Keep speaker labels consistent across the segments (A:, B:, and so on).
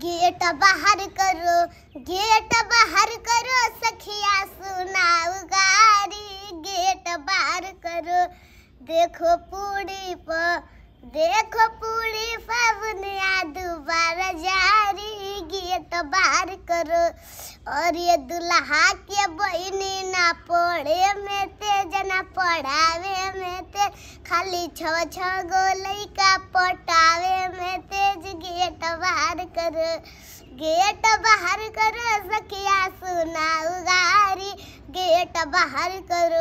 A: gate बाहर करो gate बाहर करो सखिया सुनाओ गारी गेट बाहर करो देखो पूरी प देखो पूरी फवनिया दोबारा जारी गेट बाहर करो और ये दुल्हा के बहनी ना पढ़े में ते जना पढ़ावे में ते खाली छो छो गोले कर गेट बाहर कर सकिया सुना उगारी गेट बाहर कर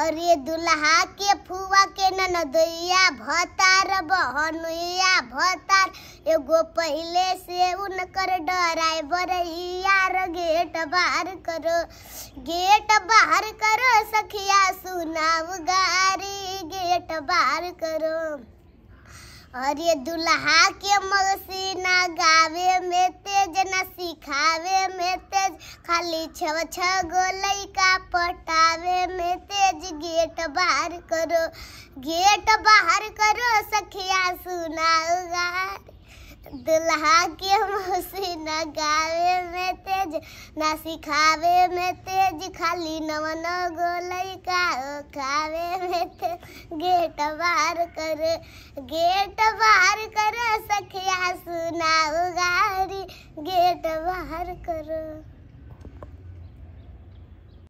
A: और ये दुल्हा के फुआ के ननदैया भतार बहनैया भतार एगो पहले से उनकर डराइवर यार गेट बाहर कर गेट बाहर कर सखिया सुना उगारी गेट बाहर करो और ये दुल्हा के मसीना देखावे में तेज खाली छव गो लैका पटावे में तेज गेट बाहर करो गेट बाहर करो सखिया सुना दुल्हा के मौसी न गावे में तेज न सिखावे में तेज खाली न गो लैका खावे में तेज गेट बाहर करे गेट बाहर करे सखिया सुनाओ बाहर करो